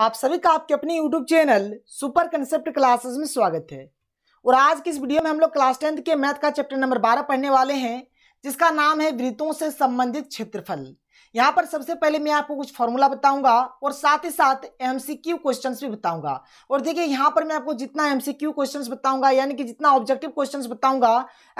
आप सभी का आपके अपने YouTube channel super concept classes में स्वागत है और आज की इस वीडियो में हम लोग क्लास टेंथ के मैथ का चैप्टर नंबर बारह पढ़ने वाले हैं जिसका नाम है वृत्तों से संबंधित क्षेत्रफल यहाँ पर सबसे पहले मैं आपको कुछ फॉर्मूला बताऊंगा और साथ ही साथ एमसीक्यू क्वेश्चंस भी बताऊंगा और देखिए यहाँ पर मैं आपको जितना एमसीक्यू क्वेश्चंस बताऊंगा यानी कि जितना ऑब्जेक्टिव क्वेश्चंस बताऊंगा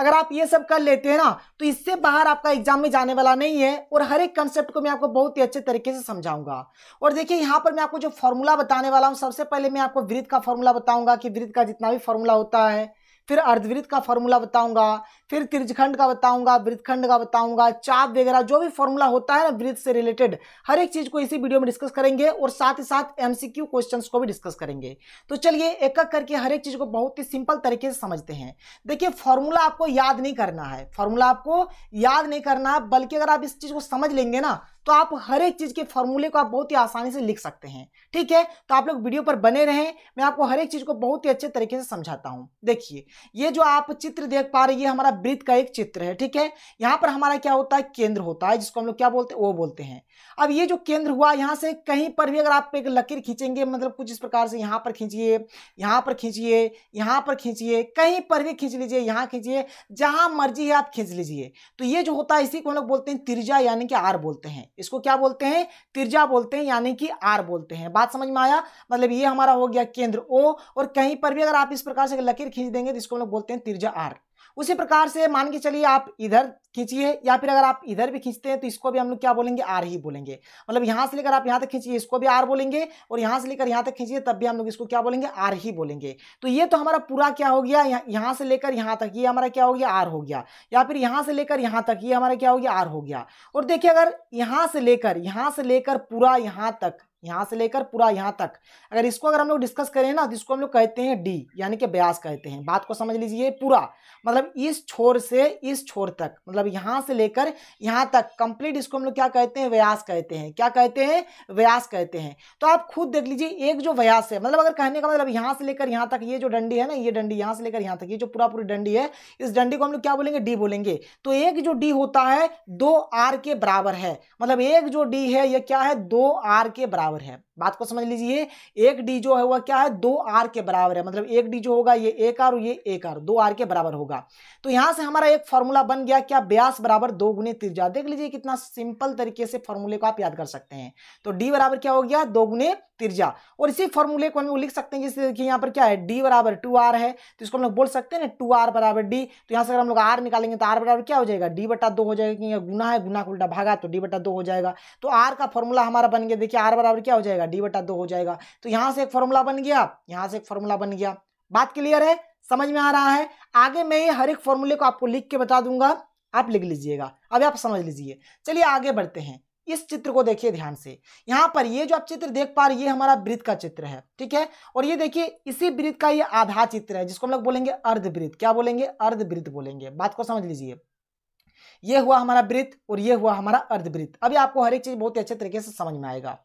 अगर आप ये सब कर लेते हैं ना तो इससे बाहर आपका एग्जाम में जाने वाला नहीं है और हर एक कंसेप्ट को मैं आपको बहुत ही अच्छे तरीके से समझाऊंगा और देखिए यहाँ पर मैं आपको जो फॉर्मूला बताने वाला हूँ सबसे पहले मैं आपको वृद्ध का फॉर्मूला बताऊंगा कि वृद्ध का जितना भी फॉर्मूला होता है फिर अर्धवृत्त का फॉर्मूला बताऊंगा फिर त्रिजखंड का बताऊंगा वृत्तखंड का बताऊंगा चाप वगैरह जो भी फॉर्मूला होता है ना वृत्त से रिलेटेड हर एक चीज को इसी वीडियो में डिस्कस करेंगे और साथ ही साथ एमसीक्यू क्वेश्चंस को भी डिस्कस करेंगे तो चलिए एक एक करके हर एक चीज को बहुत ही सिंपल तरीके से समझते हैं देखिए फॉर्मूला आपको याद नहीं करना है फॉर्मूला आपको याद नहीं करना है बल्कि अगर आप इस चीज को समझ लेंगे ना तो आप हर एक चीज के फॉर्मूले को आप बहुत ही आसानी से लिख सकते हैं ठीक है तो आप लोग वीडियो पर बने रहें मैं आपको हर एक चीज को बहुत ही अच्छे तरीके से समझाता हूँ देखिए ये जो आप चित्र देख पा रहे हैं ये हमारा वृत्त का एक चित्र है ठीक है यहाँ पर हमारा क्या होता है केंद्र होता है जिसको हम लोग क्या बोलते हैं वो बोलते हैं अब ये जो केंद्र हुआ यहाँ से कहीं पर भी अगर आप एक लकीर खींचेंगे मतलब कुछ इस प्रकार से यहाँ पर खींचिए यहाँ पर खींचिए यहाँ पर खींचिए कहीं पर भी खींच लीजिए यहाँ खींचिए जहाँ मर्जी है आप खींच लीजिए तो ये जो होता है इसी को हम लोग बोलते हैं तिरजा यानी कि आर बोलते हैं इसको क्या बोलते हैं तिरजा बोलते हैं यानी कि आर बोलते हैं बात समझ में आया मतलब ये हमारा हो गया केंद्र ओ और कहीं पर भी अगर आप इस प्रकार से लकीर खींच देंगे तो जिसको हम लोग बोलते हैं तिरजा आर उसी प्रकार से मान के चलिए आप इधर खींचिए या फिर अगर आप इधर भी खींचते हैं तो इसको भी हम लोग क्या बोलेंगे आर ही बोलेंगे मतलब यहाँ से लेकर आप यहाँ तक खींचिए इसको भी आर बोलेंगे और यहाँ से लेकर यहाँ तक खींचिए तब भी हम लोग इसको क्या बोलेंगे आर ही बोलेंगे तो ये तो हमारा पूरा क्या हो गया यहाँ से लेकर यहाँ तक ये हमारा क्या हो गया आर हो गया या फिर यहाँ से लेकर यहाँ तक ये हमारा क्या हो गया आर हो गया और देखिए अगर यहाँ से लेकर यहाँ से लेकर पूरा यहाँ तक यहाँ से लेकर पूरा यहाँ तक अगर इसको अगर हम लोग डिस्कस करें ना तो इसको हम लोग कहते हैं डी यानी कि ब्यास कहते हैं बात को समझ लीजिए पूरा मतलब इस छोर से इस छोर तक मतलब यहाँ से लेकर यहाँ तक कंप्लीट इसको हम लोग क्या कहते हैं व्यास कहते हैं क्या कहते हैं व्यास कहते हैं तो आप खुद देख लीजिए एक जो व्यास है मतलब अगर कहने का मतलब यहाँ से लेकर यहाँ तक ये जो डंडी है ना ये डंडी यहाँ से लेकर यहाँ तक ये जो पूरा पूरी डंडी है इस डंडी को हम लोग क्या बोलेंगे डी बोलेंगे तो एक जो डी होता है दो आर के बराबर है मतलब एक जो डी है यह क्या है दो आर के बराबर would have बात को समझ लीजिए एक डी जो है वह क्या है दो आर के बराबर है मतलब एक डी जो होगा ये एक आर और ये एक आर दो आर के बराबर होगा तो यहां से हमारा एक फॉर्मूला बन गया क्या ब्यास बराबर दो गुने त्रिज्या देख लीजिए कितना सिंपल तरीके से फॉर्मूले को आप याद कर सकते हैं तो डी बराबर क्या हो गया दो गुने त्रिज्या और इसी फॉर्मूले को हम लोग लिख सकते हैं जैसे देखिए यहाँ पर क्या है डी बराबर टू आर है तो इसको हम लोग बोल सकते हैं ना टू आर बराबर डी तो यहाँ से अगर हम लोग आर निकालेंगे तो आर बराबर क्या हो जाएगा डी बटा दो हो जाएगा क्योंकि गुना है गुना को उल्टा भागा तो डी बटा दो हो जाएगा तो आर का फॉर्मूला हमारा बन गया देखिए आर बराबर क्या हो जाएगा जाएगा डी बटा दो हो जाएगा तो यहां से एक फॉर्मूला बन गया यहां से एक फॉर्मूला बन गया बात क्लियर है समझ में आ रहा है आगे मैं ये हर एक फॉर्मूले को आपको लिख के बता दूंगा आप लिख लीजिएगा अभी आप समझ लीजिए चलिए आगे बढ़ते हैं इस चित्र को देखिए ध्यान से यहां पर ये जो आप चित्र देख पा रहे ये हमारा वृत्त का चित्र है ठीक है और ये देखिए इसी वृत्त का ये आधा चित्र है जिसको हम लोग बोलेंगे अर्धवृत्त क्या बोलेंगे अर्धवृत्त बोलेंगे बात को समझ लीजिए ये हुआ हमारा वृत्त और ये हुआ हमारा अर्धवृत्त अभी आपको हर एक चीज बहुत अच्छे तरीके से समझ में आएगा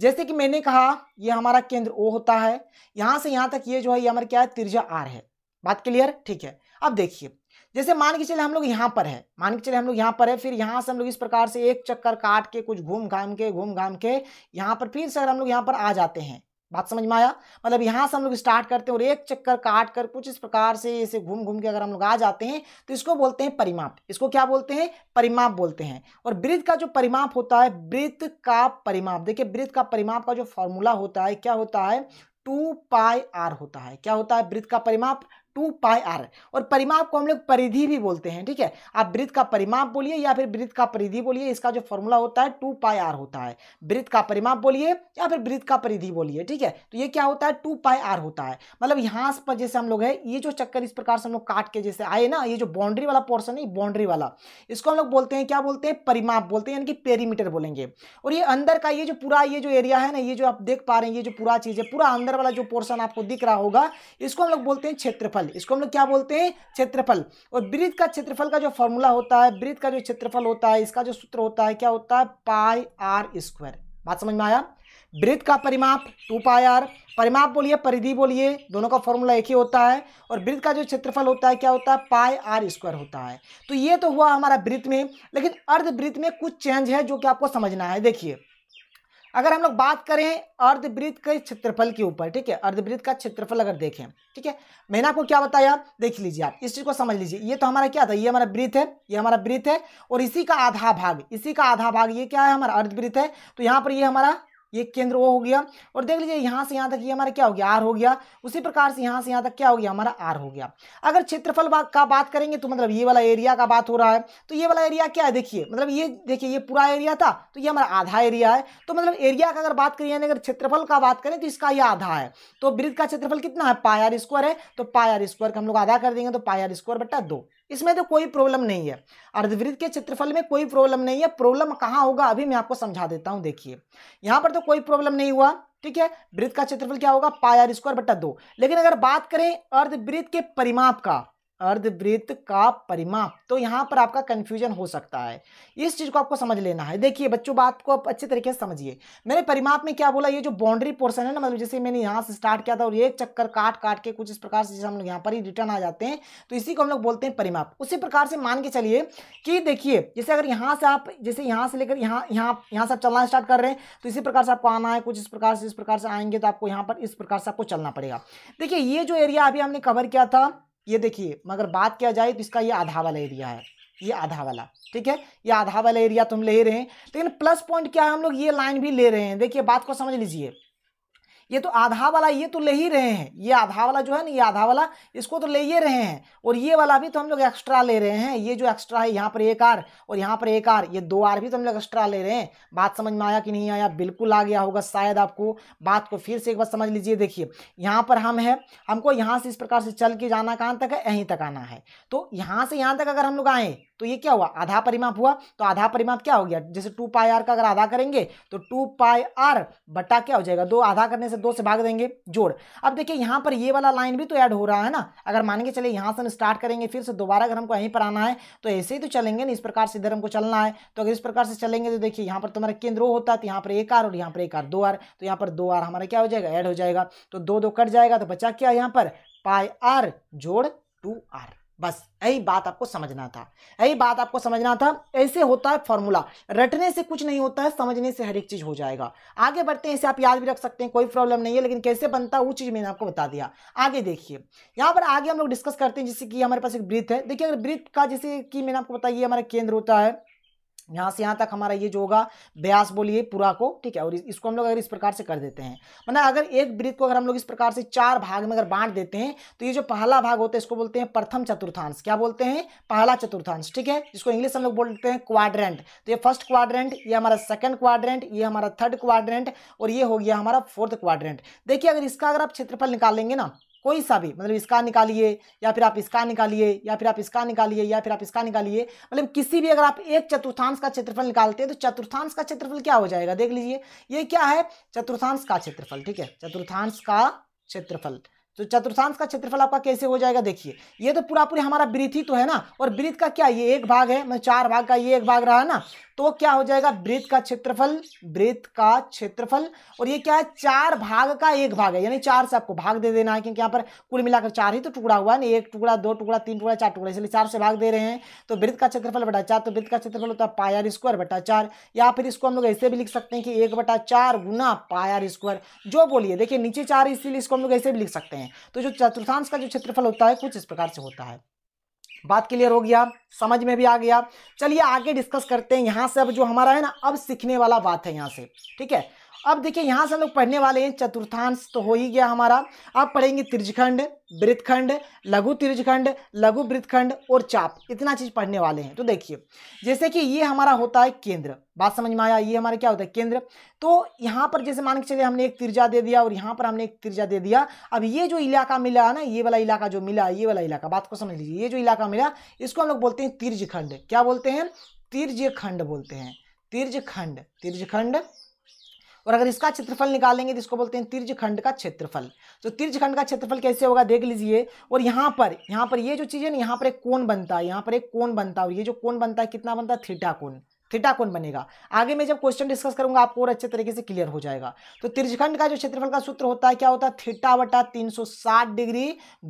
जैसे कि मैंने कहा ये हमारा केंद्र ओ होता है यहां से यहां तक ये जो है ये हमारा क्या है त्रिज्या आर है बात क्लियर ठीक है अब देखिए जैसे मान के चले हम लोग यहाँ पर है मान के चले हम लोग यहाँ पर है फिर यहाँ से हम लोग इस प्रकार से एक चक्कर काट के कुछ घूम घाम के घूम घाम के यहाँ पर फिर से अगर हम लोग यहाँ पर आ जाते हैं बात समझ में आया मतलब यहाँ से हम लोग स्टार्ट करते हैं और एक चक्कर काट कर कुछ इस प्रकार से इसे घूम घूम के अगर हम लोग आ जाते हैं तो इसको बोलते हैं परिमाप इसको क्या बोलते हैं परिमाप बोलते हैं और वृत्त का जो परिमाप होता है वृत्त का परिमाप देखिए वृत्त का परिमाप का जो फॉर्मूला होता है क्या होता है टू पाई आर होता है क्या होता है वृत्त का परिमाप टू पाई आर और परिमाप को हम लोग परिधि भी बोलते हैं ठीक है आप वृत्त का परिमाप बोलिए या फिर वृत्त का परिधि बोलिए इसका जो फॉर्मूला होता है टू पाई आर होता है वृत्त का परिमाप बोलिए या फिर वृत्त का परिधि बोलिए ठीक है तो ये क्या होता है टू पाई आर होता है मतलब यहाँ पर जैसे हम लोग है ये जो चक्कर इस प्रकार से हम लोग काट के जैसे आए ना ये जो बाउंड्री वाला पोर्सन है बाउंड्री वाला इसको हम लोग बोलते हैं क्या बोलते हैं परिमाप बोलते हैं यानी कि पेरीमीटर बोलेंगे और ये अंदर का ये जो पूरा ये जो एरिया है ना ये जो आप देख पा रहे हैं ये जो पूरा चीज़ है पूरा अंदर वाला जो पोर्सन आपको दिख रहा होगा इसको हम लोग बोलते हैं क्षेत्रफल क्षेत्रफल इसको हम लोग क्या बोलते हैं क्षेत्रफल और वृत्त का क्षेत्रफल का जो फॉर्मूला होता है वृत्त का जो क्षेत्रफल होता है इसका जो सूत्र होता है क्या होता है पाई आर स्क्वायर बात समझ में आया वृत्त का परिमाप टू पाई आर परिमाप बोलिए परिधि बोलिए दोनों का फॉर्मूला एक ही होता है और वृत्त का जो क्षेत्रफल होता है क्या होता है पाई आर स्क्वायर होता है तो ये तो हुआ हमारा वृत्त में लेकिन अर्धवृत्त में कुछ चेंज है जो कि आपको समझना है देखिए अगर हम लोग बात करें अर्धवृत्त के क्षेत्रफल के ऊपर ठीक है अर्धवृत्त का क्षेत्रफल अगर देखें ठीक है मैंने आपको क्या बताया देख लीजिए आप इस चीज़ को समझ लीजिए ये तो हमारा क्या था ये हमारा वृत्त है ये हमारा वृत्त है और इसी का आधा भाग इसी का आधा भाग ये क्या है हमारा अर्धवृत्त है तो यहाँ पर ये हमारा ये केंद्र वो हो गया और देख लीजिए यहाँ से यहाँ तक ये हमारा क्या हो गया आर हो गया उसी प्रकार से यहाँ से यहाँ तक क्या हो गया हमारा आर हो गया अगर क्षेत्रफल का बात करेंगे तो मतलब ये वाला एरिया का बात हो रहा है तो ये वाला एरिया क्या है देखिए मतलब ये देखिए ये पूरा एरिया था तो ये हमारा आधा एरिया है तो मतलब एरिया का अगर बात करिए यानी अगर क्षेत्रफल का बात करें तो इसका यह आधा है तो वृद्ध का क्षेत्रफल कितना है पायर स्क्वायर है तो पायर स्क्वायर का हम लोग आधा कर देंगे तो पायर स्क्वायर बट्टा दो इसमें तो कोई प्रॉब्लम नहीं है अर्धवृत्त के क्षेत्रफल में कोई प्रॉब्लम नहीं है प्रॉब्लम कहाँ होगा अभी मैं आपको समझा देता हूँ देखिए यहाँ पर तो कोई प्रॉब्लम नहीं हुआ ठीक है वृत्त का क्षेत्रफल क्या होगा पाया स्क्वायर बट्टा दो लेकिन अगर बात करें अर्धवृत्त के परिमाप का अर्धवृत्त का परिमाप तो यहाँ पर आपका कन्फ्यूजन हो सकता है इस चीज़ को आपको समझ लेना है देखिए बच्चों बात को आप अच्छे तरीके से समझिए मैंने परिमाप में क्या बोला ये जो बाउंड्री पोर्सन है ना मतलब जैसे मैंने यहाँ से स्टार्ट किया था और एक चक्कर काट काट के कुछ इस प्रकार से जैसे हम लोग यहाँ पर ही रिटर्न आ जाते हैं तो इसी को हम लोग बोलते हैं परिमाप उसी प्रकार से मान के चलिए कि देखिए जैसे अगर यहाँ से आप जैसे यहाँ से लेकर यहाँ यहाँ यहाँ से आप चलना स्टार्ट कर रहे हैं तो इसी प्रकार से आपको आना है कुछ इस प्रकार से इस प्रकार से आएंगे तो आपको यहाँ पर इस प्रकार से आपको चलना पड़ेगा देखिए ये जो एरिया अभी हमने कवर किया था ये देखिए मगर बात किया जाए तो इसका ये आधा वाला एरिया है ये आधा वाला ठीक है ये आधा वाला एरिया तुम ले ही रहे हैं लेकिन प्लस पॉइंट क्या है हम लोग ये लाइन भी ले रहे हैं देखिए बात को समझ लीजिए ये तो आधा वाला ये तो ले ही रहे हैं ये आधा वाला जो है ना ये आधा वाला इसको तो ले ही रहे हैं और ये वाला भी तो हम लोग एक्स्ट्रा ले रहे हैं ये जो एक्स्ट्रा है यहाँ पर एक आर और यहाँ पर एक आर ये दो आर भी तो हम लोग एक्स्ट्रा ले रहे हैं बात समझ में आया कि नहीं आया बिल्कुल आ गया होगा शायद आपको बात को फिर से एक बार समझ लीजिए देखिए यहाँ पर हम हैं हमको यहाँ से इस प्रकार से चल के जाना कहाँ तक है यहीं तक आना है तो यहाँ से यहाँ तक अगर हम लोग आएँ तो ये क्या हुआ आधा परिमाप हुआ तो आधा परिमाप क्या हो गया जैसे टू पाई आर का अगर आधा करेंगे तो टू पाई आर बट्टा क्या हो जाएगा दो आधा करने से दो से भाग देंगे जोड़ अब देखिए यहाँ पर ये वाला लाइन भी तो ऐड हो रहा है ना अगर मान के चले यहाँ से हम स्टार्ट करेंगे फिर से दोबारा अगर हमको यहीं पर आना है तो ऐसे ही तो चलेंगे ना इस प्रकार से इधर हमको चलना है तो अगर इस प्रकार से चलेंगे तो देखिए यहाँ पर तुम्हारा केंद्र होता है तो यहाँ पर एक आर और यहाँ पर एक आर दो आर तो यहाँ पर दो आर हमारा क्या हो जाएगा ऐड हो जाएगा तो दो दो कट जाएगा तो बचा क्या यहाँ पर पाई आर जोड़ टू आर बस यही बात आपको समझना था यही बात आपको समझना था ऐसे होता है फॉर्मूला रटने से कुछ नहीं होता है समझने से हर एक चीज़ हो जाएगा आगे बढ़ते हैं इसे आप याद भी रख सकते हैं कोई प्रॉब्लम नहीं है लेकिन कैसे बनता है वो चीज़ मैंने आपको बता दिया आगे देखिए यहाँ पर आगे हम लोग डिस्कस करते हैं जैसे कि हमारे पास एक ब्रीथ है देखिए अगर ब्रीथ का जैसे कि मैंने आपको बताया हमारा केंद्र होता है यहाँ से यहाँ तक हमारा ये जो होगा ब्यास बोलिए पूरा को ठीक है और इसको हम लोग अगर इस प्रकार से कर देते हैं मतलब अगर एक वृत्त को अगर हम लोग इस प्रकार से चार भाग में अगर बांट देते हैं तो ये जो पहला भाग होता है इसको बोलते हैं प्रथम चतुर्थांश क्या बोलते हैं पहला चतुर्थांश ठीक है इसको इंग्लिश हम लोग बोलते हैं क्वाड्रेंट तो ये फर्स्ट क्वाड्रेंट ये हमारा सेकंड क्वाड्रेंट ये हमारा थर्ड क्वाड्रेंट और ये हो गया हमारा फोर्थ क्वाड्रेंट देखिए अगर इसका अगर आप क्षेत्रफल निकालेंगे ना कोई सा भी मतलब इसका निकालिए या फिर आप इसका निकालिए या फिर आप इसका निकालिए या फिर आप इसका निकालिए मतलब किसी भी अगर आप एक चतुर्थांश का क्षेत्रफल निकालते हैं तो चतुर्थांश का क्षेत्रफल क्या हो जाएगा देख लीजिए ये क्या है चतुर्थांश का क्षेत्रफल ठीक है चतुर्थांश का क्षेत्रफल तो चतुर्थांश का क्षेत्रफल आपका कैसे हो जाएगा देखिए ये तो पूरा पूरी हमारा वृत ही तो है ना और वृत का क्या ये एक भाग है मैं मतलब चार भाग का ये एक भाग रहा ना तो क्या हो जाएगा वृत का क्षेत्रफल वृत का क्षेत्रफल और ये क्या है चार भाग का एक भाग है यानी चार से आपको भाग दे देना है क्योंकि यहाँ पर कुल मिलाकर चार ही तो टुकड़ा हुआ ना एक टुकड़ा दो टुकड़ा तीन टुकड़ा चार टुकड़ा इसलिए चार से भाग दे रहे हैं तो वृत का क्षेत्रफल बटा चार तो वृत का क्षेत्रफल होता है पायर स्क्वायर बटा चार या फिर इसको हम लोग ऐसे भी लिख सकते हैं कि एक बटा चार गुना पायर स्क्वायर जो बोलिए देखिए नीचे चार इसीलिए इसको हम लोग ऐसे भी लिख सकते हैं हैं तो जो चतुर्थांश का जो क्षेत्रफल होता है कुछ इस प्रकार से होता है बात क्लियर हो गया समझ में भी आ गया चलिए आगे डिस्कस करते हैं यहाँ से अब जो हमारा है ना अब सीखने वाला बात है यहाँ से ठीक है अब देखिए यहाँ से हम लोग पढ़ने वाले हैं चतुर्थांश तो हो ही गया हमारा अब पढ़ेंगे त्रिजखंड वृत्तखंड लघु त्रिजखंड लघु वृत्तखंड और चाप इतना चीज पढ़ने वाले हैं तो देखिए जैसे कि ये हमारा होता है केंद्र बात समझ में आया ये हमारा क्या होता है केंद्र तो यहाँ पर जैसे मान के चलिए हमने एक तिरजा दे दिया और यहाँ पर हमने एक तिरजा दे दिया अब ये जो इलाका मिला ना ये वाला इलाका जो मिला ये वाला इलाका बात को समझ लीजिए ये जो इलाका मिला इसको हम लोग बोलते हैं तीर्ज क्या बोलते हैं तीर्ज बोलते हैं तीर्ज तिरजखंड और अगर इसका क्षेत्रफल निकालेंगे तो इसको बोलते हैं तीर्ज खंड का क्षेत्रफल तो तीर्ज खंड का क्षेत्रफल कैसे होगा देख लीजिए और यहाँ पर यहाँ पर ये जो चीज़ है ना यहाँ पर एक कोण बनता है यहाँ पर एक कोण बनता है और ये जो कोण बनता है कितना बनता है थीटा कोण थीटा कौन बनेगा आगे मैं जब क्वेश्चन डिस्कस करूंगा आपको और अच्छे तरीके से क्लियर हो जाएगा तो त्रिजखंड का जो क्षेत्रफल का सूत्र होता है क्या होता है थीटा बटा 360 डिग्री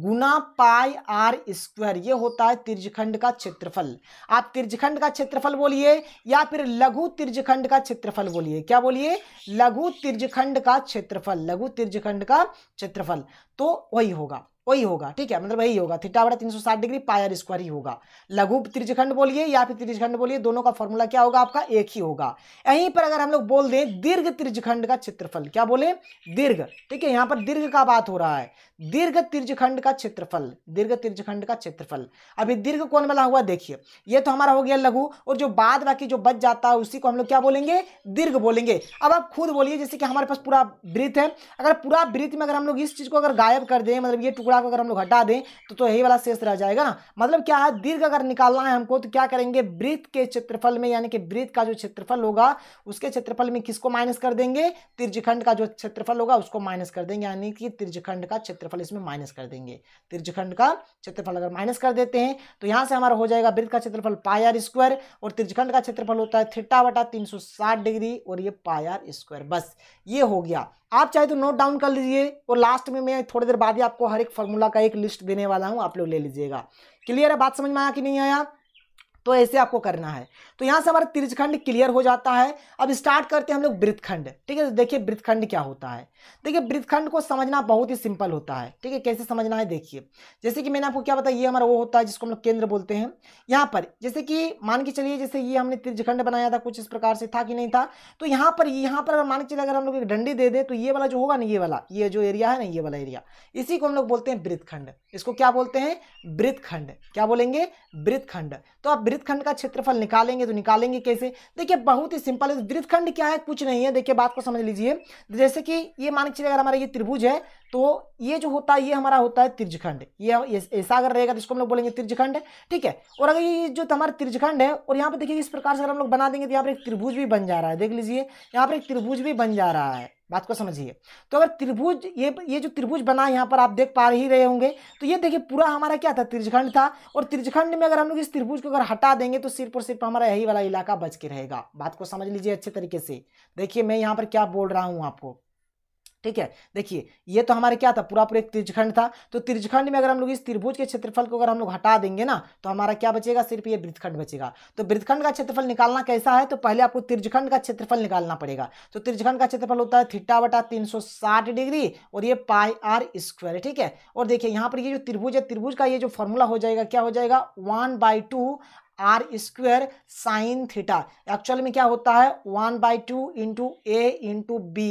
गुना पाई आर स्क्वायर ये होता है त्रिजखंड का क्षेत्रफल आप त्रिजखंड का क्षेत्रफल बोलिए या फिर लघु त्रिजखंड का क्षेत्रफल बोलिए क्या बोलिए लघु त्रिजखंड का क्षेत्रफल लघु त्रिजखंड का क्षेत्रफल तो वही होगा वही होगा ठीक है मतलब वही होगा थीटा बड़ा तीन सौ साठ डिग्री पायर स्क्वायर ही होगा लघु त्रिजखंड बोलिए या फिर त्रिजखंड बोलिए दोनों का फॉर्मूला क्या होगा आपका एक ही होगा यहीं पर अगर हम लोग बोल दें दीर्घ त्रिजखंड का क्षेत्रफल क्या बोले दीर्घ ठीक है यहाँ पर दीर्घ का बात हो रहा है दीर्घ त्रिजखंड का क्षेत्रफल दीर्घ त्रिजखंड का क्षेत्रफल अभी दीर्घ कौन बना हुआ देखिए ये तो हमारा हो गया लघु और जो बाद बाकी जो बच जाता है उसी को हम लोग क्या बोलेंगे दीर्घ बोलेंगे अब आप खुद बोलिए जैसे कि हमारे पास पूरा वृत्त है अगर पूरा वृत्त में अगर हम लोग इस चीज को अगर गायब कर दें मतलब ये टुकड़ा भाग अगर हम लोग हटा दें तो तो यही वाला शेष रह जाएगा ना मतलब क्या है दीर्घ अगर निकालना है हमको तो क्या करेंगे वृत्त के क्षेत्रफल में यानी कि वृत्त का जो क्षेत्रफल होगा उसके क्षेत्रफल में किसको माइनस कर देंगे तिरजखंड का जो क्षेत्रफल होगा उसको माइनस कर देंगे यानी कि तिरजखंड का क्षेत्रफल इसमें माइनस कर देंगे तिरजखंड का क्षेत्रफल अगर माइनस कर देते हैं तो यहाँ से हमारा हो जाएगा वृत्त का क्षेत्रफल पायर स्क्वायर और तिरजखंड का क्षेत्रफल होता है थीटा बटा तीन डिग्री और ये पायर स्क्वायर बस ये हो गया आप चाहे तो नोट डाउन कर लीजिए और लास्ट में मैं थोड़ी देर बाद ही आपको हर एक फल फॉर्मूला का एक लिस्ट देने वाला हूँ आप लोग ले लीजिएगा क्लियर है बात समझ में आया कि नहीं आया तो ऐसे आपको करना है तो यहाँ से हमारा तिरजखंड क्लियर हो जाता है अब स्टार्ट करते हैं हम लोग वृत्तखंड ठीक है तो देखिए वृत्तखंड क्या होता है देखिए वृत्तखंड को समझना बहुत ही सिंपल होता है ठीक है कैसे समझना है देखिए जैसे कि मैंने आपको क्या बताया ये हमारा वो होता है जिसको हम लोग केंद्र बोलते हैं यहाँ पर जैसे कि मान के चलिए जैसे ये हमने त्रिजखंड बनाया था कुछ इस प्रकार से था कि नहीं था तो यहाँ पर यहाँ पर अगर मान के चलिए अगर हम लोग एक डंडी दे दे तो ये वाला जो होगा ना ये वाला ये जो एरिया है ना ये वाला एरिया इसी को हम लोग बोलते हैं वृत्तखंड इसको क्या बोलते हैं वृत्तखंड क्या बोलेंगे वृत्तखंड तो आप वृत्तखंड का क्षेत्रफल निकालेंगे तो निकालेंगे कैसे देखिए बहुत ही सिंपल है वृत्तखंड क्या है कुछ नहीं है देखिए बात को समझ लीजिए जैसे कि ये ये मान के चलिए अगर हमारा ये त्रिभुज है तो ये जो होता है ये हमारा होता है त्रिजखंड ये ऐसा अगर रहेगा तो इसको हम लोग बोलेंगे त्रिजखंड ठीक है और अगर ये जो हमारा त्रिजखंड है और यहाँ पर देखिए इस प्रकार से अगर हम लोग बना देंगे तो यहाँ पर एक त्रिभुज भी बन जा रहा है देख लीजिए यहाँ पर एक त्रिभुज भी बन जा रहा है बात को समझिए तो अगर त्रिभुज ये ये जो त्रिभुज बना यहाँ पर आप देख पा ही रहे होंगे तो ये देखिए पूरा हमारा क्या था त्रिजखंड था और त्रिजखंड में अगर हम लोग इस त्रिभुज को अगर हटा देंगे तो सिर्फ और सिर्फ हमारा यही वाला इलाका बच के रहेगा बात को समझ लीजिए अच्छे तरीके से देखिए मैं यहाँ पर क्या बोल रहा हूँ आपको ठीक है देखिए ये तो हमारे क्या था पूरा पूरा एक त्रिजखंड था तो त्रिजखंड में अगर हम लोग इस त्रिभुज के क्षेत्रफल को अगर हम लोग हटा देंगे ना तो हमारा क्या बचेगा सिर्फ ये वृत्तखंड बचेगा तो वृत्तखंड का क्षेत्रफल निकालना कैसा है तो पहले आपको त्रिजखंड का क्षेत्रफल निकालना पड़ेगा तो त्रिजखंड का क्षेत्रफल होता है थीटा बटा तीन डिग्री और ये पाई आर स्क्वायर ठीक है और देखिए यहाँ पर ये जो त्रिभुज है त्रिभुज का ये जो फॉर्मूला हो जाएगा क्या हो जाएगा one by two r square sine theta actual में क्या होता है one by two into A into B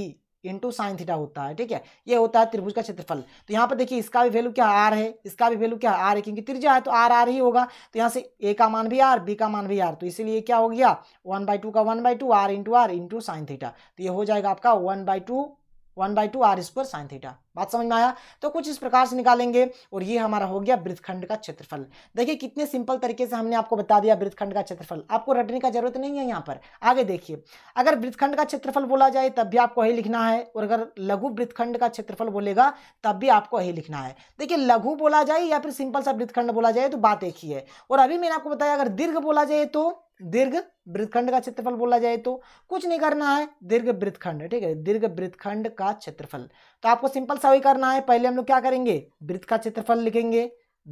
into sine theta होता है ठीक है ये होता है त्रिभुज का क्षेत्रफल तो यहाँ पर देखिए इसका भी वैल्यू क्या आर है इसका भी वैल्यू क्या आर है क्योंकि त्रिज्या है तो आर आर ही होगा तो यहाँ से ए का मान भी आर बी का मान भी आर तो इसीलिए क्या हो गया वन बाई टू का one by two r into r into sine theta तो ये हो जाएगा आपका one by two one by two r square sine theta बात समझ में आया तो कुछ इस प्रकार से निकालेंगे और ये हमारा हो गया वृत्तखंड का क्षेत्रफल देखिए कितने सिंपल तरीके से हमने आपको बता दिया वृत्तखंड का क्षेत्रफल आपको रटने का जरूरत नहीं है यहाँ पर आगे देखिए अगर वृत्तखंड का क्षेत्रफल बोला जाए तब भी आपको यही लिखना है और अगर लघु वृत्तखंड का क्षेत्रफल बोलेगा तब भी आपको यही लिखना है देखिए लघु बोला जाए या फिर सिंपल सा वृत्तखंड बोला जाए तो बात एक ही है और अभी मैंने आपको बताया अगर दीर्घ बोला जाए तो दीर्घ वृत्तखंड का क्षेत्रफल बोला जाए तो कुछ नहीं करना है दीर्घ वृत्तखंड ठीक है दीर्घ वृत्तखंड का क्षेत्रफल तो आपको सिंपल सा ऐसा ही करना है पहले हम लोग क्या करेंगे वृत्त का क्षेत्रफल लिखेंगे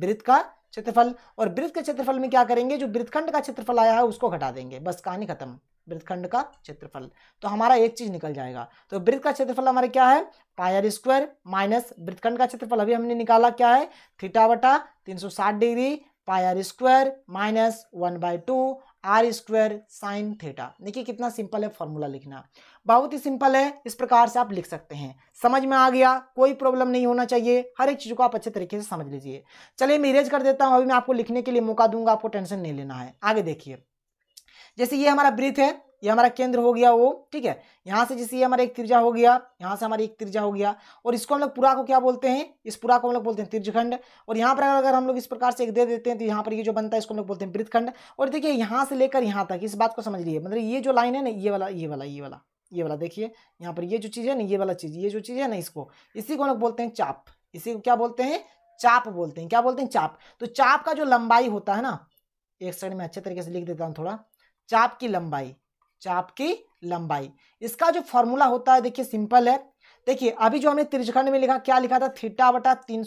वृत्त का क्षेत्रफल और वृत्त के क्षेत्रफल में क्या करेंगे जो वृत्तखंड का क्षेत्रफल आया है उसको घटा देंगे बस कहानी खत्म वृत्तखंड का क्षेत्रफल तो हमारा एक चीज निकल जाएगा तो वृत्त का क्षेत्रफल हमारा क्या है पायर स्क्वायर माइनस वृत्तखंड का क्षेत्रफल अभी हमने निकाला क्या है थीटा बटा तीन सौ साठ degree pi r square minus one by two r square sine theta देखिए कितना सिंपल है फॉर्मूला लिखना बहुत ही सिंपल है इस प्रकार से आप लिख सकते हैं समझ में आ गया कोई प्रॉब्लम नहीं होना चाहिए हर एक चीज़ को आप अच्छे तरीके से समझ लीजिए चलिए मैं इरेज कर देता हूँ अभी मैं आपको लिखने के लिए मौका दूंगा आपको टेंशन नहीं लेना है आगे देखिए जैसे ये हमारा ब्रीथ है ये हमारा केंद्र हो गया वो ठीक है यहाँ से जैसे ये हमारा एक त्रिजा हो गया यहाँ से हमारी एक त्रिजा हो गया और इसको हम लोग पूरा को क्या बोलते हैं इस पूरा को हम लोग बोलते हैं त्रिजखंड और यहाँ पर अगर हम लोग इस प्रकार से एक दे देते हैं तो यहाँ पर ये जो बनता है इसको हम लोग बोलते हैं वृत्तखंड और देखिए यहाँ से लेकर यहाँ तक इस बात को समझ लीजिए मतलब ये जो लाइन है ना ये वाला ये वाला ये वाला ये वाला देखिए यहाँ पर ये जो चीज़ है ना ये वाला चीज़ ये जो चीज़ है ना इसको इसी को हम लोग बोलते हैं चाप इसी को क्या बोलते हैं चाप बोलते हैं क्या बोलते हैं चाप तो चाप का जो लंबाई होता है ना एक साइड में अच्छे तरीके से लिख देता हूँ थोड़ा चाप की लंबाई चाप की लंबाई इसका जो फॉर्मूला होता है देखिए सिंपल है देखिए अभी जो हमने त्रिजखंड में लिखा क्या लिखा था थीटा बटा तीन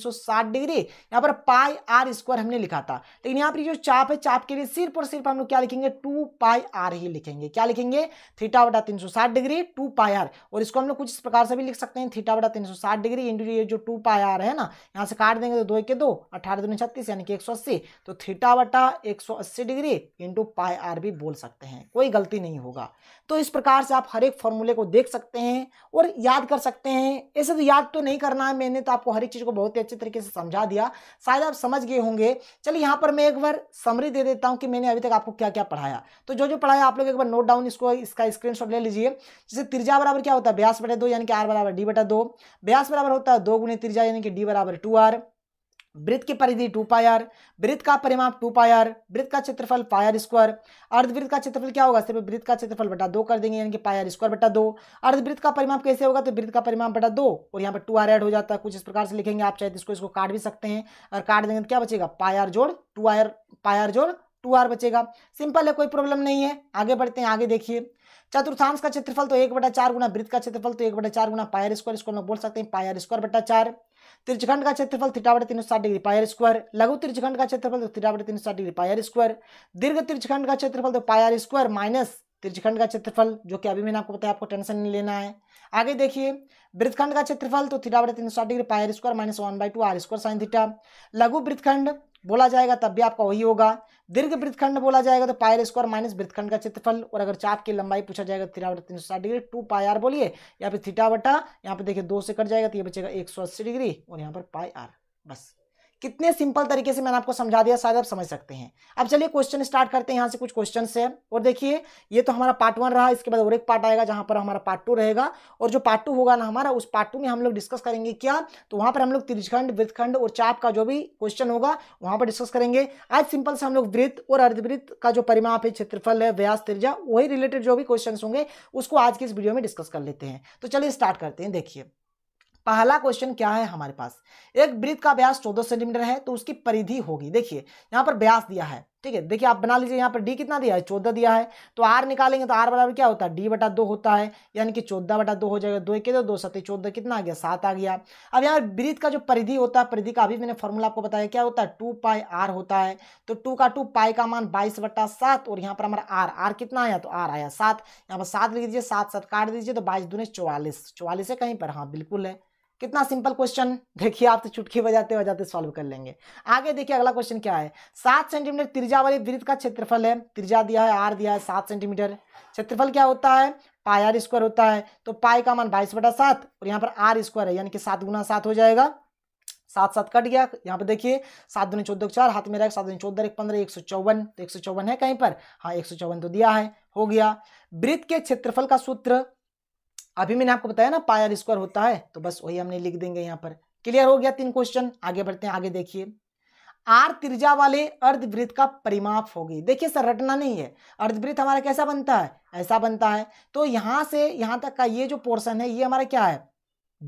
डिग्री यहाँ पर पाई आर स्क्वायर हमने लिखा था लेकिन यहाँ पर जो चाप है चाप के लिए सिर्फ और सिर्फ हम लोग क्या लिखेंगे टू पाई आर ही लिखेंगे क्या लिखेंगे थीटा बटा तीन डिग्री टू पाई आर और इसको हम लोग कुछ इस प्रकार से भी लिख सकते हैं थीटा बटा तीन डिग्री इंटू ये जो टू पाई आर है ना यहाँ से काट देंगे तो दो के दो अठारह दो छत्तीस यानी कि एक तो थीटा बटा एक डिग्री इंटू पाई आर भी बोल सकते हैं कोई गलती नहीं होगा तो इस प्रकार से आप हर एक फॉर्मूले को देख सकते हैं और याद कर सकते हैं सकते हैं ये सब तो याद तो नहीं करना है मैंने तो आपको हर एक चीज़ को बहुत ही अच्छे तरीके से समझा दिया शायद आप समझ गए होंगे चलिए यहाँ पर मैं एक बार समरी दे देता हूँ कि मैंने अभी तक आपको क्या क्या पढ़ाया तो जो जो पढ़ाया आप लोग एक बार नोट डाउन इसको इसका स्क्रीन ले लीजिए जैसे तिरजा बराबर क्या होता है ब्यास बटे दो यानी कि आर बराबर डी बटा दो ब्यास बराबर होता है दो गुणे त्रिजा यानी कि डी बराबर टू आर वृत्त की परिधि टू पायर वृत्त का परिमाप टू पायर वृत्त का क्षेत्रफल पायर स्क्वायर अर्धवृत्त का क्षेत्रफल क्या होगा सिर्फ वृत्त का क्षेत्रफल बटा दो कर देंगे यानी कि पायर स्क्वायर बटा दो अर्धवृत्त का परिमाप कैसे होगा तो वृत्त का परिमाप बटा दो और यहाँ पर टू आर एड हो जाता है कुछ इस प्रकार से लिखेंगे आप चाहे तो इसको इसको काट भी सकते हैं और काट देंगे तो क्या बचेगा पायर जोड़ टू आयर पायर जोड़ टू आर बचेगा सिंपल है कोई प्रॉब्लम नहीं है आगे बढ़ते हैं आगे देखिए चतुर्थांश का क्षेत्रफल तो एक बटा चार गुना वृत्त का क्षेत्रफल तो एक बटा चार गुना पायर स्क्वायर इसको हम बोल सकते हैं पायर स्क्वायर बटा चार त्रिजखंड का क्षेत्रफल थीटा बटे तीन डिग्री पायर स्क्वायर लघु त्रिजखंड का क्षेत्रफल तो थीटा बटे तीन डिग्री पायर स्क्वायर दीर्घ त्रिजखंड का क्षेत्रफल तो पायर स्क्वायर माइनस त्रिजखंड का क्षेत्रफल जो कि अभी मैंने आपको बताया आपको टेंशन नहीं लेना है आगे देखिए वृत्तखंड का क्षेत्रफल तो थीटा तीन सौ degree pi r square minus one by two r square sine theta लघु वृत्तखंड बोला जाएगा तब भी आपका वही होगा दीर्घ वृत्तखंड बोला जाएगा तो पायर स्क्वायर माइनस वृत्तखंड का क्षेत्रफल और अगर चाप की लंबाई पूछा जाएगा थीटा तो बटा तीन सौ साठ डिग्री टू पाई आर बोलिए या फिर थीटा बटा यहाँ पे देखिए दो से कट जाएगा तो ये बचेगा एक सौ अस्सी डिग्री और यहाँ पर पाई आर बस कितने सिंपल तरीके से मैंने आपको समझा दिया शायद आप समझ सकते हैं अब चलिए क्वेश्चन स्टार्ट करते हैं यहाँ से कुछ क्वेश्चन है और देखिए ये तो हमारा पार्ट वन रहा इसके बाद और एक पार्ट आएगा जहाँ पर हमारा पार्ट टू रहेगा और जो पार्ट टू होगा ना हमारा उस पार्ट टू में हम लोग डिस्कस करेंगे क्या तो वहाँ पर हम लोग त्रिजखंड वृत्तखंड और चाप का जो भी क्वेश्चन होगा वहाँ पर डिस्कस करेंगे आज सिंपल से हम लोग वृत्त और अर्धवृत्त का जो परिमाप है क्षेत्रफल है व्यास त्रिजा वही रिलेटेड जो भी क्वेश्चन होंगे उसको आज के इस वीडियो में डिस्कस कर लेते हैं तो चलिए स्टार्ट करते हैं देखिए पहला क्वेश्चन क्या है हमारे पास एक वृत्त का व्यास चौदह सेंटीमीटर है तो उसकी परिधि होगी देखिए यहाँ पर व्यास दिया है ठीक है देखिए आप बना लीजिए यहाँ पर डी कितना दिया है चौदह दिया है तो आर निकालेंगे तो आर बराबर क्या होता है डी बटा दो होता है यानी कि चौदह बटा दो हो जाएगा दो एक दो दो सत्य चौदह कितना आ गया सात आ गया अब यहाँ वृत्त का जो परिधि होता है परिधि का अभी मैंने फॉर्मूला आपको बताया क्या होता है टू पाई आर होता है तो टू का टू पाई का मान बाईस बटा सात और यहाँ पर हमारा आर आर कितना आया तो आर आया सात यहाँ पर सात लिख दीजिए सात सात काट दीजिए तो बाईस दूने चौवालीस चौवालीस है कहीं पर हाँ बिल्कुल है कितना सिंपल क्वेश्चन देखिए आप तो चुटकी बजाते बजाते सॉल्व कर लेंगे आगे देखिए अगला क्वेश्चन क्या है सात सेंटीमीटर त्रिजा वाले वृत्त का क्षेत्रफल है त्रिजा दिया है आर दिया है सात सेंटीमीटर क्षेत्रफल क्या होता है पाई आर स्क्वायर होता है तो पाई का मान बाईस बटा सात और यहाँ पर आर स्क्वायर है यानी कि सात गुना सात हो जाएगा सात सात कट गया यहाँ पर देखिए सात दूनी चौदह चार हाथ में रहेगा सात दुनिया चौदह एक पंद्रह एक सौ चौवन तो एक सौ चौवन है कहीं पर हाँ एक सौ चौवन तो दिया है हो गया वृत्त के क्षेत्रफल का सूत्र अभी मैंने आपको बताया ना पायर स्क्वायर होता है तो बस वही हमने लिख देंगे यहाँ पर क्लियर हो गया तीन क्वेश्चन आगे बढ़ते हैं आगे देखिए आर त्रिज्या वाले अर्धवृत्त का परिमाप होगी देखिए सर रटना नहीं है अर्धवृत्त हमारा कैसा बनता है ऐसा बनता है तो यहाँ से यहाँ तक का ये जो पोर्शन है ये हमारा क्या है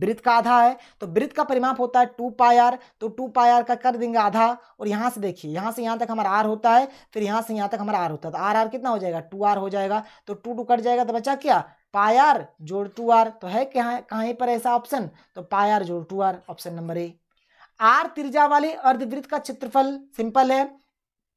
वृत्त का आधा है तो वृत्त का परिमाप होता है टू पाई आर तो टू पाई आर का कर देंगे आधा और यहाँ से देखिए यहां से यहाँ तक हमारा आर होता है फिर यहां से यहां तक हमारा आर होता है तो आर आर कितना हो जाएगा टू आर हो जाएगा तो टू टू कट जाएगा तो बचा क्या पायर जोड़ टू आर तो है क्या कहाँ पर ऐसा ऑप्शन तो पायर जोड़ two r option number A r त्रिजा वाले अर्धवृत्त का क्षेत्रफल सिंपल है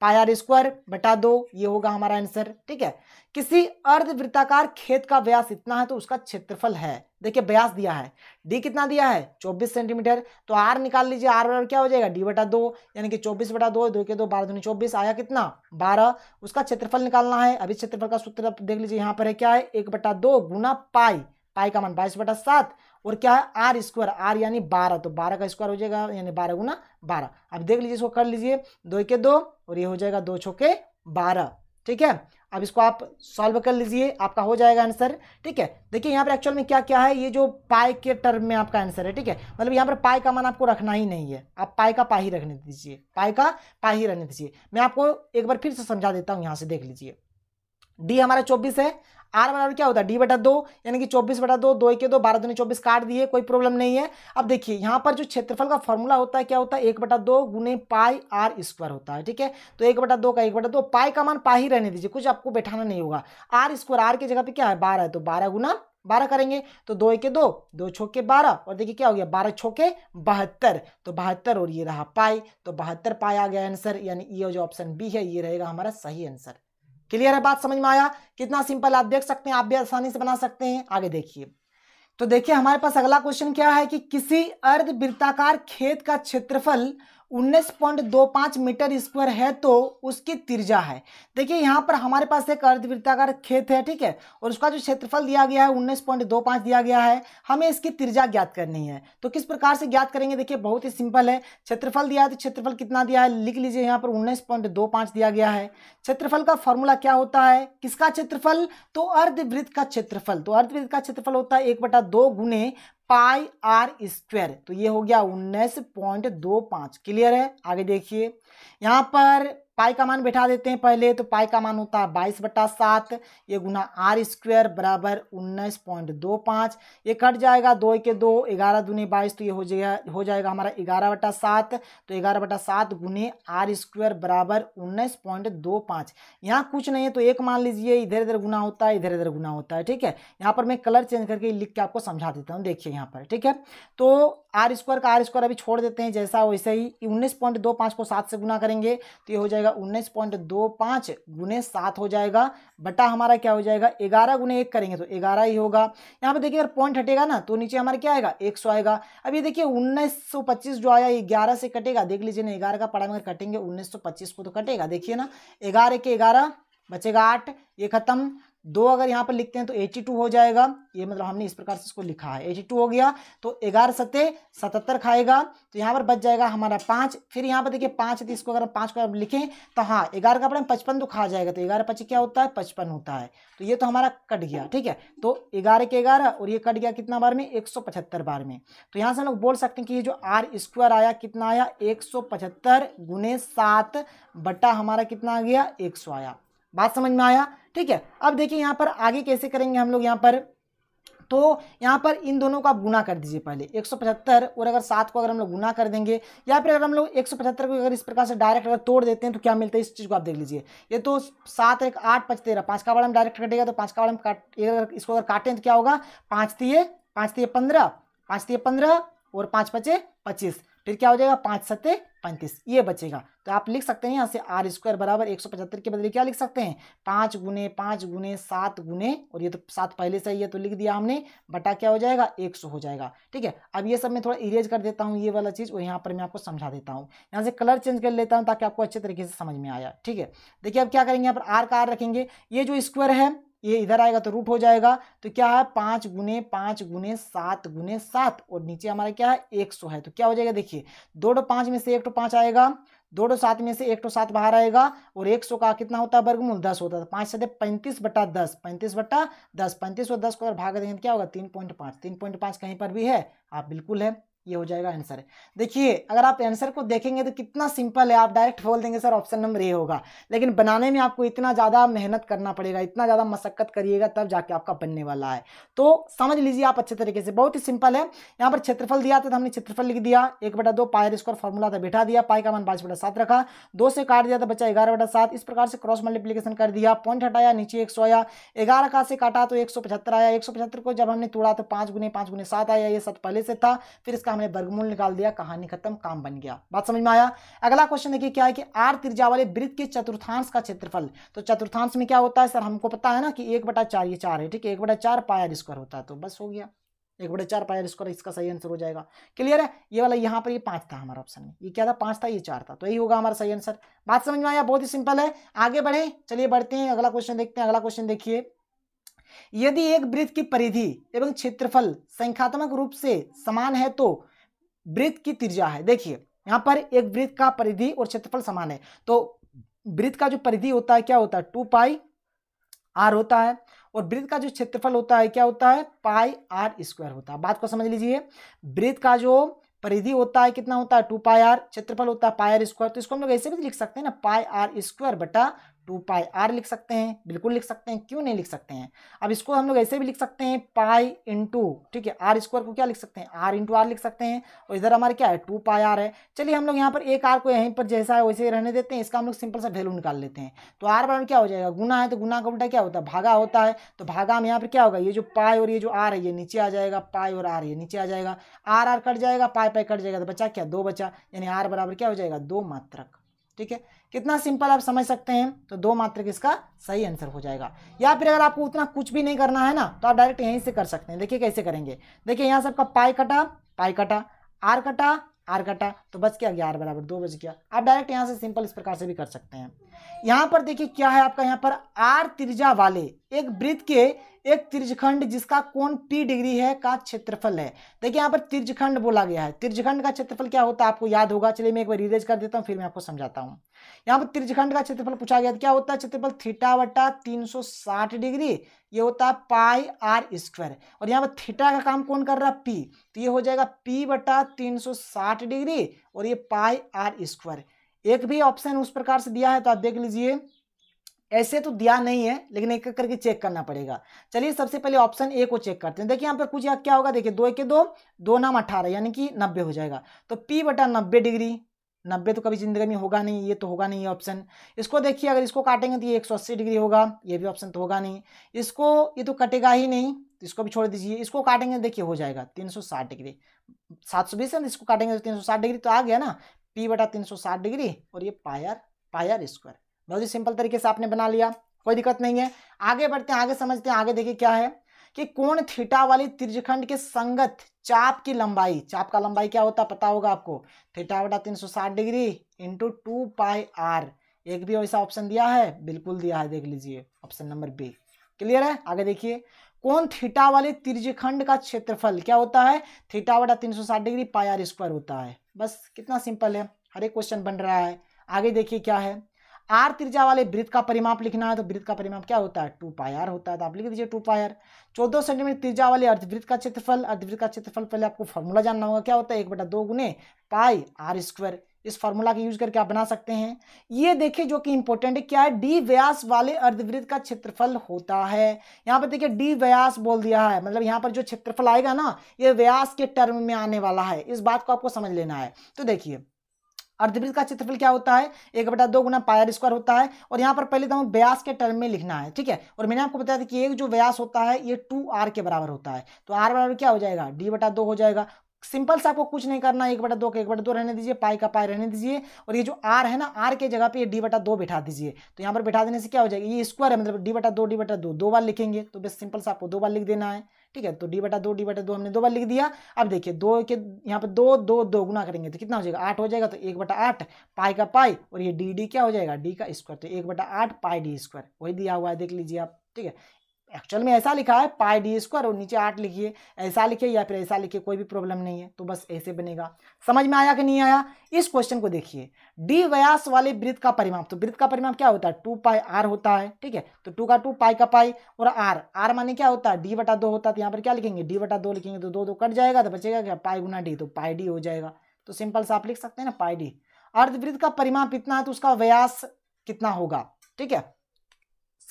पायर स्क्वायर बटा दो ये होगा हमारा आंसर ठीक है किसी अर्धवृत्ताकार खेत का व्यास इतना है तो उसका क्षेत्रफल है देखिए व्यास दिया है डी कितना दिया है 24 सेंटीमीटर तो आर निकाल लीजिए आर बराबर क्या हो जाएगा डी बटा दो यानी कि 24 बटा दो दो के दो बारह दूनी चौबीस आया कितना 12 उसका क्षेत्रफल निकालना है अभी क्षेत्रफल का सूत्र देख लीजिए यहाँ पर है क्या है एक बटा दो गुना पाई पाई का मान बाईस बटा सात और क्या है आर स्क्वायर आर यानी बारह तो बारह का स्क्वायर हो जाएगा यानी बारह गुना बारह अब देख लीजिए इसको कर लीजिए दो के दो और ये हो जाएगा दो छोके बारह ठीक है अब इसको आप सॉल्व कर लीजिए आपका हो जाएगा आंसर ठीक है देखिए यहाँ पर एक्चुअल में क्या क्या है ये जो पाई के टर्म में आपका आंसर है ठीक है मतलब यहाँ पर पाई का मान आपको रखना ही नहीं है आप पाई का पाही रखने दीजिए पाई का पाही रखने रहने दीजिए मैं आपको एक बार फिर से समझा देता हूँ यहाँ से देख लीजिए डी हमारा चौबीस है आर बराबर क्या होता है डी बटा दो यानी कि चौबीस बटा दो दो के दो बारह दो चौबीस काट दिए कोई प्रॉब्लम नहीं है अब देखिए यहाँ पर जो क्षेत्रफल का फॉर्मूला होता है क्या होता है एक बटा दो गुने पाई आर स्क्वायर होता है ठीक है तो एक बटा दो का एक बटा दो पाई का मान पाई ही रहने दीजिए कुछ आपको बैठाना नहीं होगा आर स्क्वायर आर की जगह पर क्या है बारह है तो बारह गुना बारह करेंगे तो दो एक दो दो छोके बारह और देखिए क्या हो गया बारह छोके बहत्तर तो बहत्तर और ये रहा पाई तो बहत्तर पाई आ गया आंसर यानी ये जो ऑप्शन बी है ये रहेगा हमारा सही आंसर क्लियर है बात समझ में आया कितना सिंपल आप देख सकते हैं आप भी आसानी से बना सकते हैं आगे देखिए तो देखिए हमारे पास अगला क्वेश्चन क्या है कि किसी अर्ध वृत्ताकार खेत का क्षेत्रफल 19.25 मीटर स्क्वायर है तो उसकी तिरजा है देखिए यहाँ पर हमारे पास एक अर्धवृत्ताकार खेत है ठीक है और उसका जो क्षेत्रफल दिया गया है 19.25 दिया गया है हमें इसकी तिरजा ज्ञात करनी है तो किस प्रकार से ज्ञात करेंगे देखिए बहुत ही सिंपल है क्षेत्रफल दिया है तो क्षेत्रफल कितना दिया है लिख लीजिए यहाँ पर उन्नीस पॉइंट दो पाँच दिया गया है क्षेत्रफल का फॉर्मूला क्या होता है किसका क्षेत्रफल तो अर्धवृत्त का क्षेत्रफल तो अर्धवृत्त का क्षेत्रफल होता है एक बटा दो गुने पाई आर स्क्वायर तो ये हो गया उन्नीस पॉइंट दो पांच क्लियर है आगे देखिए यहाँ पर पाई का मान बैठा देते हैं पहले तो पाई का मान होता है बाईस बटा सात ये गुना आर स्क्वेयर बराबर उन्नीस पॉइंट दो पाँच ये कट जाएगा दो के दो ग्यारह दूनी बाईस तो ये हो जाएगा हो जाएगा हमारा ग्यारह बटा सात तो ग्यारह बटा सात गुने आर स्क्वेयर बराबर उन्नीस पॉइंट दो पाँच यहाँ कुछ नहीं है तो एक मान लीजिए इधर इधर गुना होता है इधर इधर गुना होता है ठीक है यहाँ पर मैं कलर चेंज करके लिख के आपको समझा देता हूँ देखिए यहाँ पर ठीक है तो आर स्क्वायर का आर स्क्वायर अभी छोड़ देते हैं जैसा वैसे ही उन्नीस पॉइंट दो पाँच को सात से गुना करेंगे तो ये हो जाएगा उन्नीस पॉइंट दो पाँच गुने सात हो जाएगा बटा हमारा क्या हो जाएगा ग्यारह गुने एक करेंगे तो ग्यारह ही होगा यहाँ पे देखिए अगर पॉइंट हटेगा ना तो नीचे हमारा क्या आएगा एक सौ आएगा अब ये देखिए उन्नीस सौ पच्चीस जो आया ये ग्यारह से कटेगा देख लीजिए ना ग्यारह का पड़ा अगर कटेंगे उन्नीस सौ पच्चीस को तो कटेगा देखिए ना ग्यारह के ग्यारह बचेगा आठ ये खत्म दो अगर यहाँ पर लिखते हैं तो एटी टू हो जाएगा ये मतलब हमने इस प्रकार से इसको लिखा है एटी टू हो गया तो ग्यारह सत्ते सतहत्तर खाएगा तो यहाँ पर बच जाएगा हमारा पाँच फिर यहाँ पर देखिए पाँच इसको अगर पाँच को अब लिखें तो हाँ ग्यारह का अपने पचपन तो खा जाएगा तो ग्यारह पच्चीस क्या होता है पचपन होता है तो ये तो हमारा कट गया ठीक है तो ग्यारह के ग्यारह और ये कट गया कितना बार में एक सौ पचहत्तर बार में तो यहाँ से हम लोग बोल सकते हैं कि ये जो आर स्क्वायर आया कितना आया एक सौ पचहत्तर गुने सात बटा हमारा कितना आ गया एक सौ आया बात समझ में आया ठीक है अब देखिए यहाँ पर आगे कैसे करेंगे हम लोग यहाँ पर तो यहाँ पर इन दोनों का आप गुना कर दीजिए पहले 175 और अगर सात को अगर हम लोग गुना कर देंगे या फिर अगर हम लोग 175 को अगर इस प्रकार से डायरेक्ट अगर तोड़ देते हैं तो क्या मिलता है इस चीज़ को आप देख लीजिए ये तो सात एक आठ पाँच तेरह पाँच का बड़ा हम डायरेक्ट कटेगा तो पाँच का बड़ा हम काट इसको अगर काटें तो क्या होगा पाँच तीय पाँच तीय पंद्रह पाँच तीय पंद्रह और पाँच पचे पच्चीस फिर क्या हो जाएगा पाँच सत्ते पैंतीस ये बचेगा तो आप लिख सकते हैं यहाँ से आर स्क्वायर बराबर एक सौ पचहत्तर के बदले क्या लिख सकते हैं पाँच गुने पाँच गुने सात गुने और ये तो सात पहले से ही है तो लिख दिया हमने बटा क्या हो जाएगा एक सौ हो जाएगा ठीक है अब ये सब मैं थोड़ा इरेज कर देता हूँ ये वाला चीज़ और यहाँ पर मैं आपको समझा देता हूँ यहाँ से कलर चेंज कर लेता हूँ ताकि आपको अच्छे तरीके से समझ में आया ठीक है देखिए अब क्या करेंगे यहाँ पर आर का आर रखेंगे ये जो स्क्वायर है ये इधर आएगा तो रूट हो जाएगा तो क्या है पांच गुने पांच गुने सात गुने सात और नीचे हमारा क्या है एक सौ है तो क्या हो जाएगा देखिए दो डो पांच में से एक टो पांच आएगा दो डो सात में से एक टो सात बाहर आएगा और एक सौ का कितना होता है वर्गमूल दस होता है तो पांच सदे पैंतीस बटा दस पैंतीस बटा दस पैंतीस और दस को अगर भाग देंगे तो क्या होगा तीन पॉइंट पांच तीन पॉइंट पांच कहीं पर भी है आप बिल्कुल है ये हो जाएगा आंसर देखिए अगर आप आंसर को देखेंगे तो कितना सिंपल है आप डायरेक्ट बोल देंगे सर ऑप्शन नंबर ए होगा लेकिन बनाने में आपको इतना ज़्यादा मेहनत करना पड़ेगा इतना ज़्यादा मशक्क़त करिएगा तब जाके आपका बनने वाला है तो समझ लीजिए आप अच्छे तरीके से बहुत ही सिंपल है यहाँ पर क्षेत्रफल दिया था तो हमने क्षेत्रफल लिख दिया एक बटा दो पायर स्क्वायर फॉर्मूला था बैठा दिया पाई का मन पाँच बटा सात रखा दो से काट दिया तो बच्चा ग्यारह बटा सात इस प्रकार से क्रॉस मल्टीप्लीकेशन कर दिया पॉइंट हटाया नीचे एक सौ आया ग्यारह का से काटा तो एक आया एक को जब हमने तोड़ा तो पाँच गुने पाँच गुने सात आया ये सत पहले से था फिर इसका का हमने वर्गमूल निकाल दिया कहानी खत्म काम बन गया बात समझ में आया अगला क्वेश्चन देखिए क्या है कि आर त्रिज्या वाले वृत्त के चतुर्थांश का क्षेत्रफल तो चतुर्थांश में क्या होता है सर हमको पता है ना कि एक बटा चार ये चार है ठीक है एक बटा चार पायर स्क्वायर होता है तो बस हो गया एक बटा चार पायर स्क्वायर इसका सही आंसर हो जाएगा क्लियर है ये वाला यहाँ पर ये पांच था हमारा ऑप्शन में ये क्या था पांच था ये चार था तो यही होगा हमारा सही आंसर बात समझ में आया बहुत ही सिंपल है आगे बढ़े चलिए बढ़ते हैं अगला क्वेश्चन देखते हैं अगला क्वेश्चन देखिए यदि एक वृत्त की परिधि एवं क्षेत्रफल संख्यात्मक रूप से समान है तो वृत्त की त्रिज्या है देखिए यहाँ पर एक वृत्त का परिधि और क्षेत्रफल समान है तो वृत्त का जो परिधि होता है क्या होता है टू पाई आर होता है और वृत्त का जो क्षेत्रफल होता है क्या होता है पाई आर स्क्वायर होता है बात को समझ लीजिए वृत्त का जो परिधि होता है कितना होता है टू पाई आर क्षेत्रफल होता है पाई आर स्क्वायर तो इसको हम लोग ऐसे भी लिख सकते हैं ना पाई आर स्क्वायर बटा टू पाई आर लिख सकते हैं बिल्कुल लिख सकते हैं क्यों नहीं लिख सकते हैं अब इसको हम लोग ऐसे भी लिख सकते हैं पाई इंटू ठीक है आर स्क्वायर को क्या लिख सकते हैं आर इंटू आर लिख सकते हैं और इधर हमारे क्या है टू पाई आर है चलिए हम लोग यहाँ पर एक आर को यहीं पर जैसा है वैसे ही रहने देते हैं इसका हम लोग सिंपल सा वैल्यू निकाल लेते हैं तो आर बराबर क्या हो जाएगा गुना है तो गुना का उल्टा क्या होता है भागा होता है तो भागा में यहाँ पर क्या होगा ये जो पाई और ये जो आर है ये नीचे आ जाएगा पाई और आर ये नीचे आ जाएगा आर आर कट जाएगा पाई पाई कट जाएगा तो बचा क्या दो बचा यानी आर बराबर क्या हो जाएगा दो मात्रक ठीक है कितना सिंपल आप समझ सकते हैं तो दो मात्र इसका सही आंसर हो जाएगा या फिर अगर आपको उतना कुछ भी नहीं करना है ना तो आप डायरेक्ट यहीं से कर सकते हैं देखिए कैसे करेंगे देखिए यहाँ से आपका पाई कटा पाई कटा आर कटा आर कटा तो बच गया ग्यारह बराबर दो बच गया आप डायरेक्ट यहाँ से सिंपल इस प्रकार से भी कर सकते हैं यहाँ पर देखिए क्या है आपका यहाँ पर आर त्रिजा वाले एक वृत्त के एक त्रिजखंड जिसका कोण पी डिग्री है का क्षेत्रफल है देखिए यहाँ पर त्रिजखंड बोला गया है त्रिजखंड का क्षेत्रफल क्या होता है आपको याद होगा चलिए मैं एक बार रिलेज कर देता हूँ फिर मैं आपको समझाता हूँ यहाँ पर त्रिजखंड का क्षेत्रफल पूछा गया तो क्या होता है क्षेत्रफल थीटा वटा तीन डिग्री ये होता है पाई आर स्क्वायर और यहाँ पर थीटा का काम कौन कर रहा है पी तो ये हो जाएगा पी वटा तीन डिग्री और ये पाई आर स्क्वायर एक भी ऑप्शन उस प्रकार से दिया है तो आप देख लीजिए ऐसे तो दिया नहीं है लेकिन एक एक करके चेक करना पड़ेगा चलिए सबसे पहले ऑप्शन ए को चेक करते हैं देखिए यहाँ पर कुछ क्या होगा देखिए दो के दो दो नाम अठारह यानी कि नब्बे हो जाएगा तो पी बटा नब्बे डिग्री नब्बे तो कभी ज़िंदगी में होगा नहीं ये तो होगा नहीं ये ऑप्शन इसको देखिए अगर इसको काटेंगे तो ये एक सौ अस्सी डिग्री होगा ये भी ऑप्शन तो होगा नहीं इसको ये तो कटेगा ही नहीं तो इसको भी छोड़ दीजिए इसको काटेंगे तो देखिए हो जाएगा तीन सौ साठ डिग्री सात सौ बीस है इसको काटेंगे तो तीन सौ साठ डिग्री तो आ गया ना पी बटा तीन सौ साठ डिग्री और ये पायर पायर स्क्वायर बहुत ही सिंपल तरीके से आपने बना लिया कोई दिक्कत नहीं है आगे बढ़ते हैं आगे समझते हैं आगे देखिए क्या है कि कोण थीटा वाली त्रिजखंड के संगत चाप की लंबाई चाप का लंबाई क्या होता पता होगा आपको थीटा बटा तीन साठ degree into two pi r एक भी वैसा ऑप्शन दिया है बिल्कुल दिया है देख लीजिए ऑप्शन नंबर बी क्लियर है आगे देखिए कौन थीटा वाले त्रिजखंड का क्षेत्रफल क्या होता है थीटा बटा तीन सौ साठ डिग्री पाई आर स्क्वायर होता है बस कितना सिंपल है हर एक क्वेश्चन बन रहा है आगे देखिए क्या है आर त्रिज्या वाले वृत्त का परिमाप लिखना है तो वृत्त का परिमाप क्या होता है टू पाई आर होता है तो आप लिख दीजिए टू पाई आर चौदह सेंटीमीटर त्रिज्या वाले अर्धवृत्त का क्षेत्रफल अर्धवृत्त का क्षेत्रफल पहले आपको फॉर्मूला जानना होगा क्या होता है एक बटा दो गुने पाई आर स्क्वायर इस फॉर्मूला का यूज करके आप बना सकते हैं ये देखिए जो कि इंपॉर्टेंट है क्या है डी व्यास वाले अर्धवृत्त का क्षेत्रफल होता है यहाँ पर देखिए डी व्यास बोल दिया है मतलब यहाँ पर जो क्षेत्रफल आएगा ना ये व्यास के टर्म में आने वाला है इस बात को आपको समझ लेना है तो देखिए अर्धवृत्त का क्षेत्रफल क्या होता है एक बटा दो गुना पायर स्क्वायर होता है और यहाँ पर पहले तो हम व्यास के टर्म में लिखना है ठीक है और मैंने आपको बताया था कि एक जो व्यास होता है ये टू आर के बराबर होता है तो आर बराबर क्या हो जाएगा डी बटा दो हो जाएगा सिंपल से आपको कुछ नहीं करना एक बटा दो का एक बटा दो रहने दीजिए पाई का पाई रहने दीजिए और ये जो आर है ना आर के जगह पे ये डी बटा दो बैठा दीजिए तो यहाँ पर बैठा देने से क्या हो जाएगा ये स्क्वायर है मतलब डी बटा दो डी बटा दो दो बार लिखेंगे तो बस सिंपल से आपको दो बार लिख देना है ठीक है तो डी बटा दो डी बटा दो हमने दो बार लिख दिया अब देखिए दो के यहाँ पे दो दो दो गुना करेंगे तो कितना हो जाएगा आठ हो जाएगा तो एक बटा आठ पाई का पाई और ये डी डी क्या हो जाएगा डी का स्क्वायर तो एक बटा आठ पाई डी स्क्वायर वही दिया हुआ है देख लीजिए आप ठीक है एक्चुअल में ऐसा लिखा है पाई डी स्क्वायर और नीचे आठ लिखिए ऐसा लिखिए या फिर ऐसा लिखिए कोई भी प्रॉब्लम नहीं है तो बस ऐसे बनेगा समझ में आया कि नहीं आया इस क्वेश्चन को देखिए डी व्यास वाले वृत्त का परिमाप तो वृत्त का परिमाप क्या होता है टू पाई आर होता है ठीक है तो टू का टू पाई का पाई और आर आर माने क्या होता है डी बटा दो होता है तो यहाँ पर क्या लिखेंगे डी बटा दो लिखेंगे तो दो दो कट जाएगा तो बचेगा क्या पाई गुना डी तो पाई डी हो जाएगा तो सिंपल से आप लिख सकते हैं ना पाई डी अर्धवृत्त का परिमाप इतना है तो उसका व्यास कितना होगा ठीक है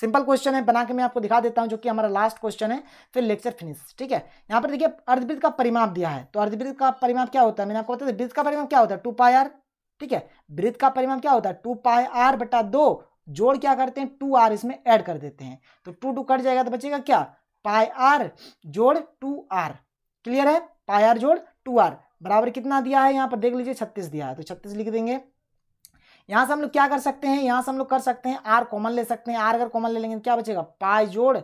सिंपल क्वेश्चन है बना के मैं आपको दिखा देता हूँ जो कि हमारा लास्ट क्वेश्चन है फिर लेक्चर फिनिश ठीक है यहाँ पर देखिए अर्धवृत्त का परिमाप दिया है तो अर्धवृत्त का परिमाप क्या होता है मैंने आपको बताया वृत्त का परिमाप क्या होता है टू पाई आर ठीक है वृत्त का परिमाप क्या होता है टू पाई आर बटा दो जोड़ क्या करते हैं टू आर इसमें ऐड कर देते हैं तो टू टू कट जाएगा तो बचेगा क्या पाई आर जोड़ टू आर क्लियर है पाई आर जोड़ टू आर बराबर कितना दिया है यहाँ पर देख लीजिए छत्तीस दिया है तो छत्तीस लिख देंगे यहां से हम लोग क्या कर सकते हैं यहाँ से हम लोग कर सकते हैं आर कॉमन ले सकते हैं आर अगर कॉमन ले लेंगे तो क्या बचेगा पाई जोड़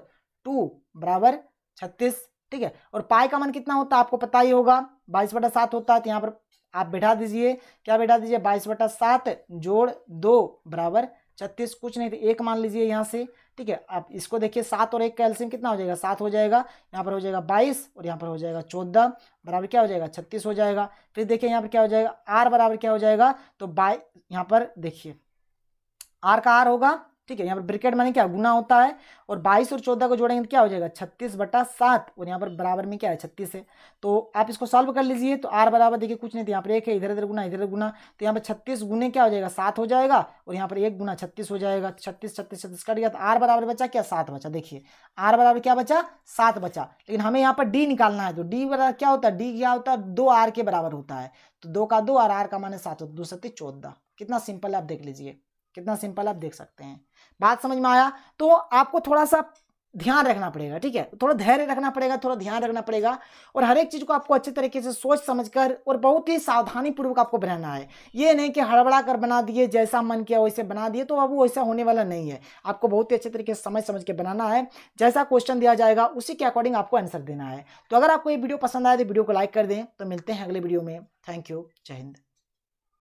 टू बराबर छत्तीस ठीक है और पाई का मन कितना होता है आपको पता ही होगा बाईस बटा सात होता है तो यहाँ पर आप बैठा दीजिए क्या बैठा दीजिए बाईस बटा सात जोड़ दो बराबर छत्तीस कुछ नहीं तो एक मान लीजिए यहाँ से ठीक है आप इसको देखिए सात और एक का एल्सियम कितना हो जाएगा सात हो जाएगा यहाँ पर हो जाएगा बाईस और यहाँ पर हो जाएगा चौदह बराबर क्या हो जाएगा छत्तीस हो जाएगा फिर देखिए यहाँ पर क्या हो जाएगा आर बराबर क्या हो जाएगा तो बाई यहाँ पर देखिए आर का आर होगा ठीक है यहाँ पर ब्रिकेट माने क्या गुना होता है और बाईस और चौदह को जोड़ेंगे तो क्या हो जाएगा छत्तीस बटा सात और यहाँ पर बराबर में क्या है छत्तीस है तो आप इसको सॉल्व कर लीजिए तो आर बराबर देखिए कुछ नहीं तो यहाँ पर एक है इधर इधर गुना इधर गुना तो यहाँ पर छत्तीस गुने क्या हो जाएगा सात हो जाएगा और यहाँ पर एक गुना छत्तीस हो जाएगा तो छत्तीस छत्तीस छत्तीस कट गया तो आर बराबर बचा क्या सात बचा देखिए आर बराबर क्या बचा सात बचा लेकिन हमें यहाँ पर डी निकालना है तो डी बराबर क्या होता है डी क्या होता है दो आर के बराबर होता है तो दो का दो और आर का माने सात होता तो है दो सत्ती चौदह कितना सिंपल आप देख लीजिए कितना सिंपल आप देख सकते हैं बात समझ में आया तो आपको थोड़ा सा ध्यान रखना पड़ेगा ठीक है थोड़ा धैर्य रखना पड़ेगा थोड़ा ध्यान रखना पड़ेगा और हर एक चीज़ को आपको अच्छे तरीके से सोच समझकर और बहुत ही सावधानी पूर्वक आपको बनाना है ये नहीं कि हड़बड़ा कर बना दिए जैसा मन किया वैसे बना दिए तो अब वो वैसा होने वाला नहीं है आपको बहुत ही अच्छे तरीके से समझ समझ के बनाना है जैसा क्वेश्चन दिया जाएगा उसी के अकॉर्डिंग आपको आंसर देना है तो अगर आपको ये वीडियो पसंद आए तो वीडियो को लाइक कर दें तो मिलते हैं अगले वीडियो में थैंक यू जय हिंद